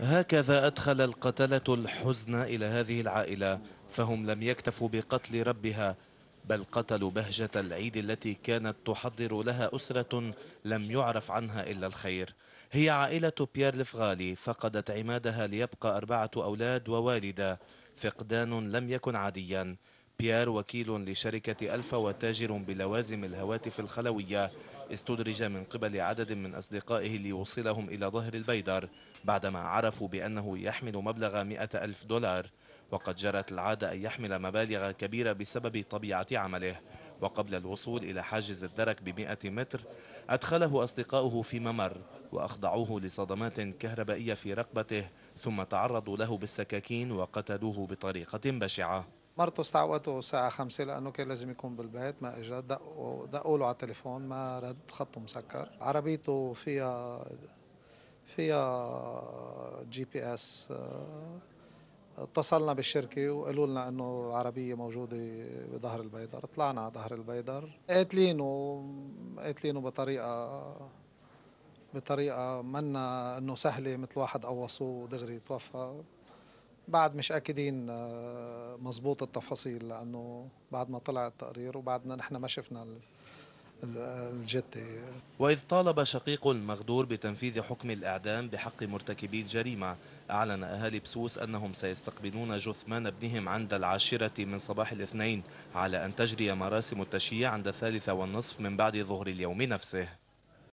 هكذا أدخل القتلة الحزن إلى هذه العائلة فهم لم يكتفوا بقتل ربها بل قتلوا بهجة العيد التي كانت تحضر لها أسرة لم يعرف عنها إلا الخير هي عائلة بيير لفغالي فقدت عمادها ليبقى أربعة أولاد ووالدة فقدان لم يكن عادياً بيير وكيل لشركة ألفا وتاجر بلوازم الهواتف الخلوية استدرج من قبل عدد من أصدقائه ليوصلهم إلى ظهر البيدر بعدما عرفوا بأنه يحمل مبلغ مئة ألف دولار وقد جرت العادة أن يحمل مبالغ كبيرة بسبب طبيعة عمله وقبل الوصول إلى حاجز الدرك بمئة متر أدخله أصدقاؤه في ممر وأخضعوه لصدمات كهربائية في رقبته ثم تعرضوا له بالسكاكين وقتلوه بطريقة بشعة مرته استعوته الساعة خمسة لأنه كان لازم يكون بالبيت ما إجا دقوا دقوا له على التليفون ما رد خطه مسكر عربيته فيها فيها جي بي اس آه، اتصلنا بالشركه وقالوا لنا انه العربيه موجوده بظهر البيدر طلعنا على ظهر البيدر قاتلينه قاتلينه بطريقه بطريقه منا انه سهله مثل واحد قوصوه ودغري توفى بعد مش اكيدين آه، مظبوط التفاصيل لانه بعد ما طلع التقرير وبعدنا نحن ما شفنا الجتة وإذ طالب شقيق المغدور بتنفيذ حكم الإعدام بحق مرتكبي الجريمة أعلن أهالي بسوس أنهم سيستقبلون جثمان ابنهم عند العاشرة من صباح الاثنين على أن تجري مراسم التشييع عند الثالثة والنصف من بعد ظهر اليوم نفسه